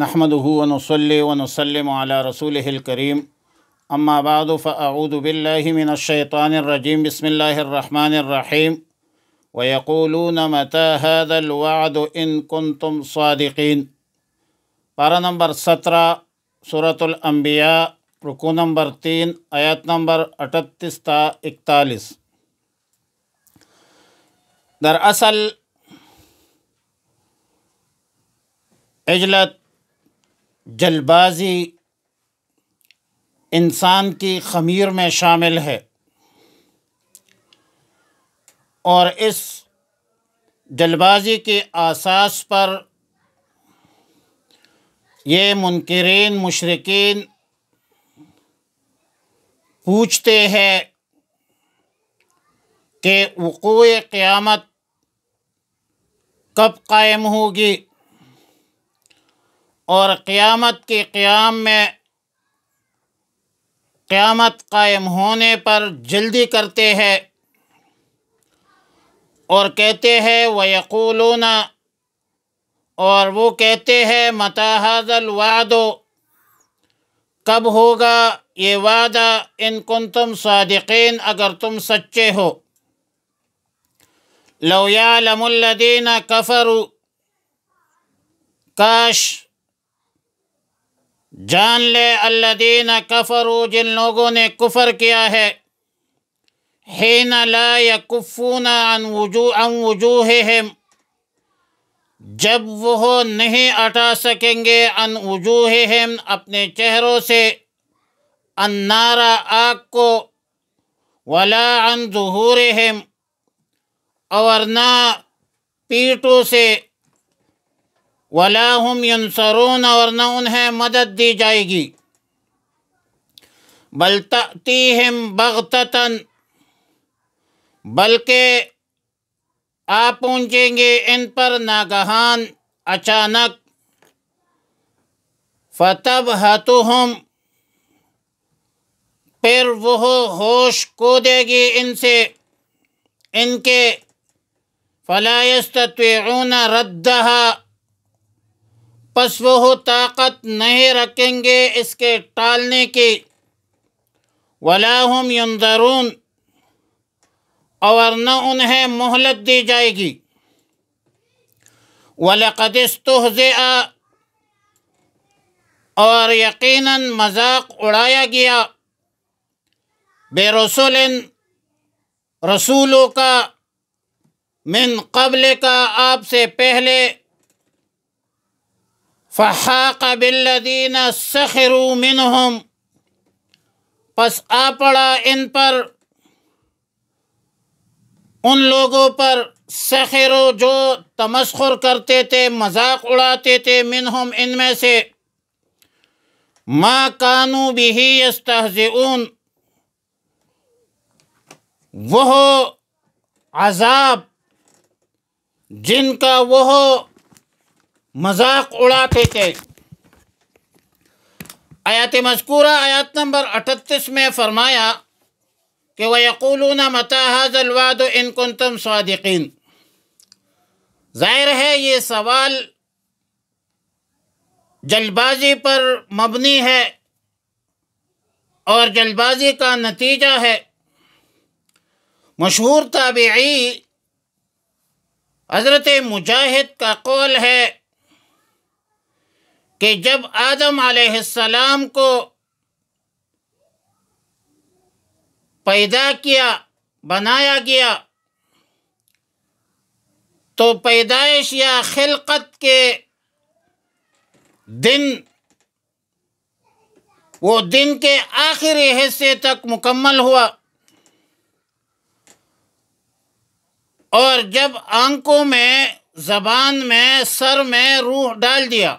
نحمده ونصلي ونسلم على رسوله الكريم أما بعد فأعوذ بالله من الشيطان الرجيم بسم الله الرحمن الرحيم ويقولون متى هذا الوعد إن كنتم صادقين پارا نمبر سترة سورة الأنبياء رکو نمبر تین آیت نمبر اٹھتیس تا اکتالیس در اصل اجلت جل بازی انسان کی خمیر میں شامل ہے اور اس جل بازی کے آساس پر یہ منکرین مشرقین پوچھتے ہیں کہ وقوع قیامت کب قائم ہوگی اور قیامت کے قیام میں قیامت قائم ہونے پر جلدی کرتے ہیں اور کہتے ہیں وہ یقولون اور وہ کہتے ہیں متحد الواد کب ہوگا یہ وعدہ ان کن تم صادقین اگر تم سچے ہو لم الدین کفر کاش جان لے اللہ دین کفرو جن لوگوں نے کفر کیا ہے نا لا یا عن ان وجو ام وجوہ جب وہ نہیں ہٹا سکیں گے ان وجوہہم اپنے چہروں سے ان نارا آگ کو ولا ان ظہور اور نہ پیٹوں سے ولاحم ینسرون اور نہ انہیں مدد دی جائے گی بل تأتیہم بغتتن بلکہ آپ پہنچیں گے ان پر ناگہان اچانک فتب ہتوہم پھر وہ ہوش کو دے گی ان سے ان کے فلاست نہ ردہا پس وہ طاقت نہیں رکھیں گے اس کے ٹالنے کی ولاحم یندرون اور نہ انہیں مہلت دی جائے گی ولاقست تو اور یقیناً مذاق اڑایا گیا بے رسولن رسولوں کا من قبل کا آپ سے پہلے فحاق بلدین سخر منہم پس آ پڑا ان پر ان لوگوں پر سخر جو تمسخر کرتے تھے مذاق اڑاتے تھے منہم ان میں سے ما کانو بھی استحزئون وہ عذاب جن کا وہ مذاق اڑاتے تھے آیات مذکورہ آیات نمبر اٹھتیس میں فرمایا کہ وہ یقولون حاض الواد ان کن تم سوادقین ظاہر ہے یہ سوال جلد بازی پر مبنی ہے اور جلد بازی کا نتیجہ ہے مشہور تابعی حضرت مجاہد کا قول ہے کہ جب آدم علیہ السلام کو پیدا کیا بنایا گیا تو پیدائش یا خلقت کے دن وہ دن کے آخری حصے تک مکمل ہوا اور جب آنکھوں میں زبان میں سر میں روح ڈال دیا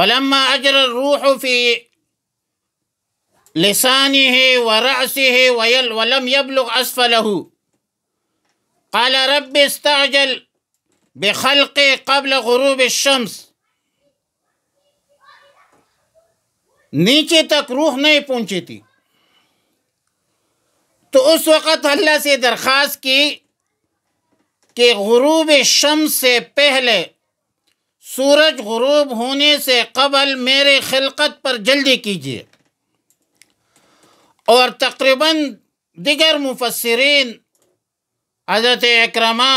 فلما اجر الروح في لسانه ورأسه ويل ولم يبلغ اسفلو قال رب استعجل بخلقي قبل غروب الشمس نیچے تک روح نہیں پہنچی تھی تو اس وقت اللہ سے درخواست کی کہ غروب شمس سے پہلے سورج غروب ہونے سے قبل میرے خلقت پر جلدی کیجیے اور تقریباً دیگر مفسرین حضرت اکرمہ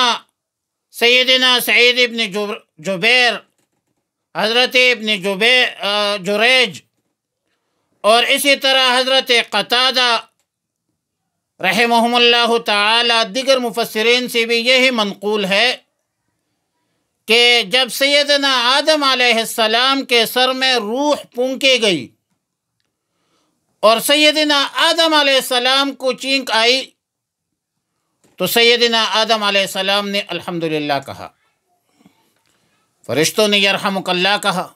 سیدنا سعید ابن جبیر حضرت ابن جریج اور اسی طرح حضرت قطادہ رحمہم اللہ تعالی دیگر مفسرین سے بھی یہی منقول ہے کہ جب سیدنا آدم علیہ السلام کے سر میں روح پونکے گئی اور سیدنا آدم علیہ السلام کو چینک آئی تو سیدنا آدم علیہ السلام نے الحمد کہا فرشتوں نے اللہ کہا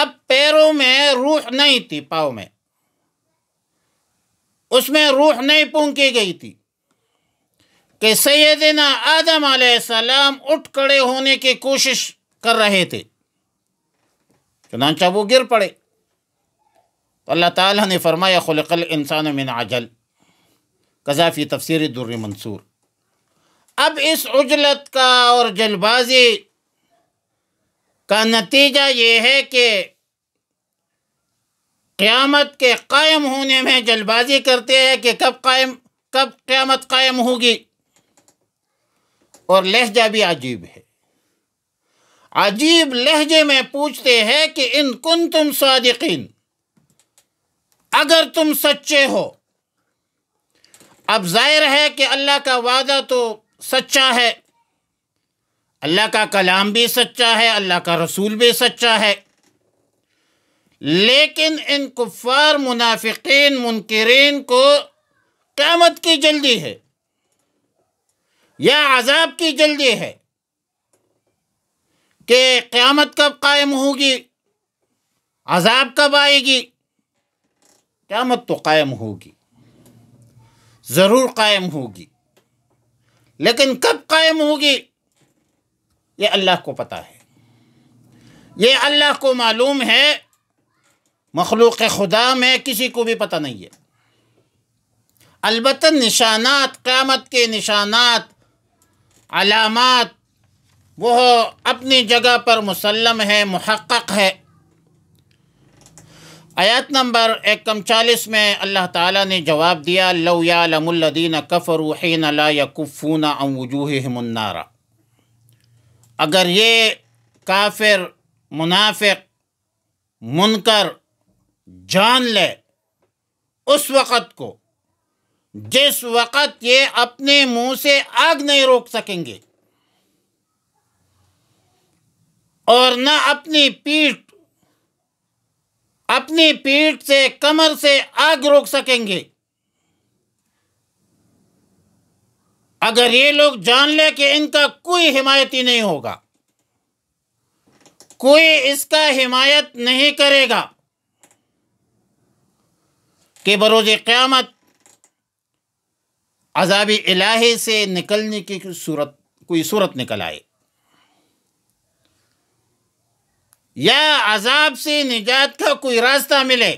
اب پیروں میں روح نہیں تھی پاؤں میں اس میں روح نہیں پونکی گئی تھی کہ سیدنا آدم علیہ السلام اٹھ کڑے ہونے کی کوشش کر رہے تھے چنانچہ وہ گر پڑے اللہ تعالیٰ نے فرمایا خلق الانسان من عجل قذافی تفسیر در منصور اب اس عجلت کا اور جلد بازی کا نتیجہ یہ ہے کہ قیامت کے قائم ہونے میں جلد بازی کرتے ہیں کہ کب قائم کب قیامت قائم ہوگی اور لہجہ بھی عجیب ہے عجیب لہجے میں پوچھتے ہیں کہ ان کن تم صادقین اگر تم سچے ہو اب ظاہر ہے کہ اللہ کا وعدہ تو سچا ہے اللہ کا کلام بھی سچا ہے اللہ کا رسول بھی سچا ہے لیکن ان کفار منافقین منکرین کو قیامت کی جلدی ہے یہ عذاب کی جلدی ہے کہ قیامت کب قائم ہوگی عذاب کب آئے گی قیامت تو قائم ہوگی ضرور قائم ہوگی لیکن کب قائم ہوگی یہ اللہ کو پتہ ہے یہ اللہ کو معلوم ہے مخلوق خدا میں کسی کو بھی پتہ نہیں ہے البتہ نشانات قیامت کے نشانات علامات وہ اپنی جگہ پر مسلم ہے محقق ہے آیت نمبر ایکم چالیس میں اللہ تعالیٰ نے جواب دیا لو لم الدین کفروحین کفونہ وجوہ منارا اگر یہ کافر منافق منکر جان لے اس وقت کو جس وقت یہ اپنے منہ سے آگ نہیں روک سکیں گے اور نہ اپنی پیٹ اپنی پیٹ سے کمر سے آگ روک سکیں گے اگر یہ لوگ جان لے کہ ان کا کوئی حمایتی نہیں ہوگا کوئی اس کا حمایت نہیں کرے گا کہ بروز قیامت عذاب الہی سے نکلنے کی صورت کوئی صورت نکل آئے یا عذاب سے نجات کا کوئی راستہ ملے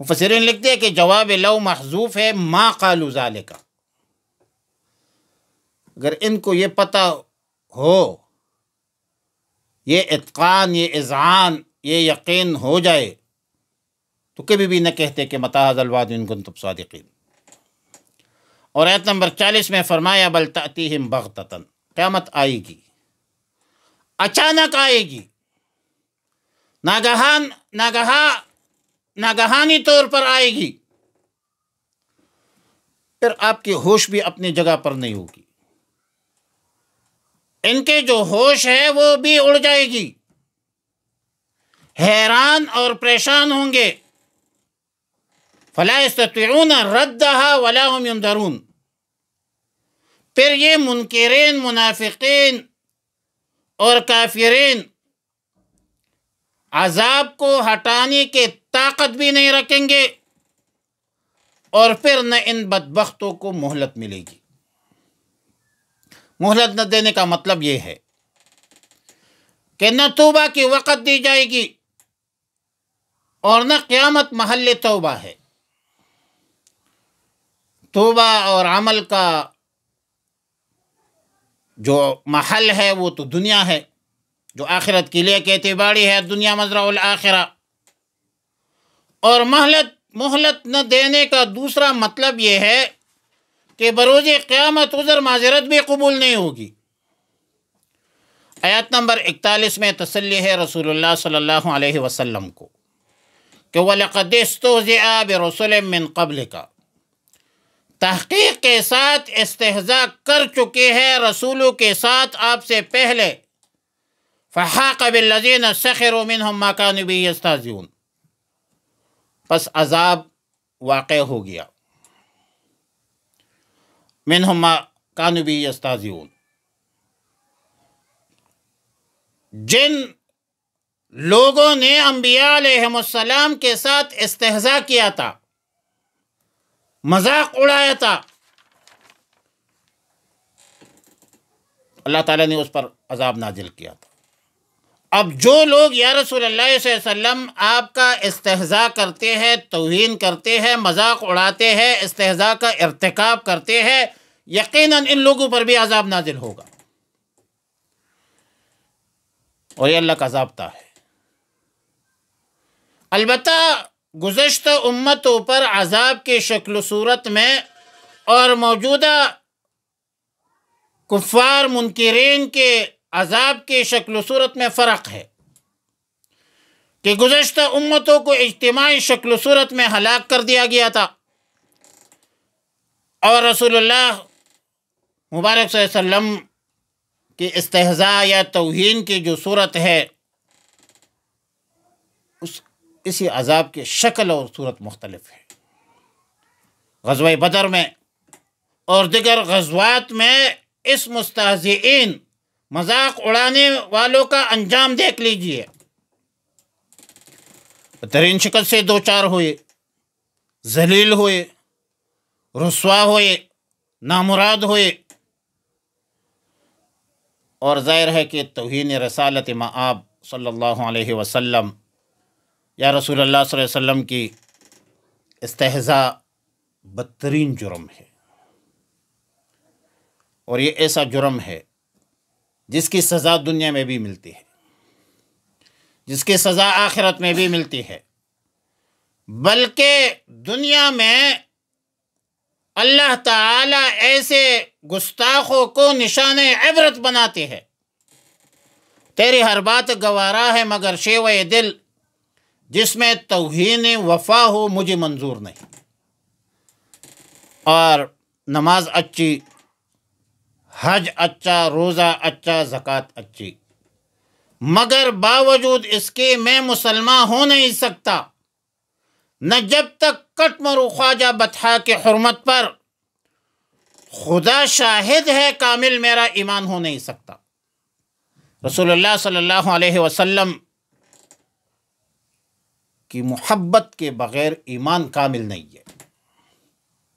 مفسرین لکھتے ہیں کہ جواب لو محضوف ہے ما قالو ظالے کا اگر ان کو یہ پتہ ہو یہ اتقان یہ اذعان یہ یقین ہو جائے تو کبھی بھی نہ کہتے کہ متاز صادقین اور نمبر چالیس میں فرمایا قیامت آئے گی اچانک آئے گی ناگہان ناگہا ناگہانی طور پر آئے گی پھر آپ کی ہوش بھی اپنی جگہ پر نہیں ہوگی ان کے جو ہوش ہے وہ بھی اڑ جائے گی حیران اور پریشان ہوں گے فلاح ردرون پھر یہ منکرین منافقین اور کافرین عذاب کو ہٹانے کے طاقت بھی نہیں رکھیں گے اور پھر نہ ان بدبختوں کو مہلت ملے گی مہلت نہ دینے کا مطلب یہ ہے کہ نہ توبہ کی وقت دی جائے گی اور نہ قیامت محل توبہ ہے توبہ اور عمل کا جو محل ہے وہ تو دنیا ہے جو آخرت کے لیے کہتے باڑی ہے دنیا مزرع الآخرہ اور محلت مہلت نہ دینے کا دوسرا مطلب یہ ہے کہ بروز قیامت عذر معذرت بھی قبول نہیں ہوگی آیت نمبر اکتالیس میں تسلی ہے رسول اللہ صلی اللہ علیہ وسلم کو کہ ولقست رسول من قبل کا تحقیق کے ساتھ استحضاء کر چکے ہیں رسولوں کے ساتھ آپ سے پہلے فحاق بذین شخیر و منہما کانوی یستاون بس عذاب واقع ہو گیا منہما کانبی استاذیون جن لوگوں نے انبیاء علیہم السلام کے ساتھ استحضا کیا تھا مذاق اڑایا تھا اللہ تعالیٰ نے اس پر عذاب نازل کیا تھا اب جو لوگ یا رسول اللہ علیہ وسلم آپ کا استحضاء کرتے ہیں توہین کرتے ہیں مذاق اڑاتے ہیں استحضا کا ارتکاب کرتے ہیں یقیناً ان لوگوں پر بھی عذاب نازل ہوگا اور یہ اللہ کا ضابطہ ہے البتہ گزشتہ امتوں پر عذاب کی شکل و صورت میں اور موجودہ کفار منکرین کے عذاب کی شکل و صورت میں فرق ہے کہ گزشتہ امتوں کو اجتماعی شکل و صورت میں ہلاک کر دیا گیا تھا اور رسول اللہ مبارک صلی اللہ علیہ وسلم کی استحضاء یا توہین کی جو صورت ہے اسی عذاب کی شکل اور صورت مختلف ہے غزوہ بدر میں اور دیگر غزوات میں اس مستحضین مذاق اڑانے والوں کا انجام دیکھ لیجیے ترین شکل سے دو چار ہوئے زلیل ہوئے رسوا ہوئے نامراد ہوئے اور ظاہر ہے کہ توہین رسالت معاب صلی اللہ علیہ وسلم یا رسول اللہ صلی اللہ علیہ وسلم کی استحضا بدترین جرم ہے اور یہ ایسا جرم ہے جس کی سزا دنیا میں بھی ملتی ہے جس کی سزا آخرت میں بھی ملتی ہے بلکہ دنیا میں اللہ تعالی ایسے گستاخوں کو نشان عبرت بناتے ہے تیری ہر بات گوارا ہے مگر شیو دل جس میں توہین وفا ہو مجھے منظور نہیں اور نماز اچھی حج اچھا روزہ اچھا زکوٰۃ اچھی مگر باوجود اس کے میں مسلمان ہو نہیں سکتا نہ جب تک کٹ مرو خواجہ بتھا کے حرمت پر خدا شاہد ہے کامل میرا ایمان ہو نہیں سکتا رسول اللہ صلی اللہ علیہ وسلم کی محبت کے بغیر ایمان کامل نہیں ہے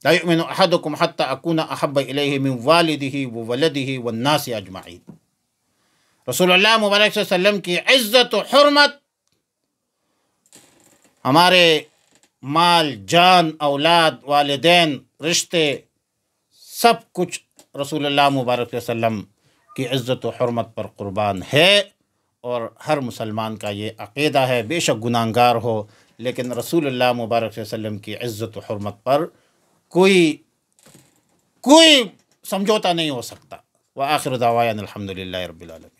أَحَدُكُمْ حَتَّى أَكُونَ احب إِلَيْهِ مِنْ وَالِدِهِ وَوَلَدِهِ وَالنَّاسِ أَجْمَعِينَ رسول اللہ مبارک صلی اللہ علیہ وسلم کی عزت و حرمت ہمارے مال جان اولاد والدین رشتے سب کچھ رسول اللہ مبارک صلی اللہ علیہ وسلم کی عزت و حرمت پر قربان ہے اور ہر مسلمان کا یہ عقیدہ ہے بے شک گناہ گار ہو لیکن رسول اللہ مبارک صلی اللہ علیہ وسلم کی عزت و حرمت پر کوئی کوئی سمجھوتا نہیں ہو سکتا وہ آخر دعوان الحمد للہ رب العالمین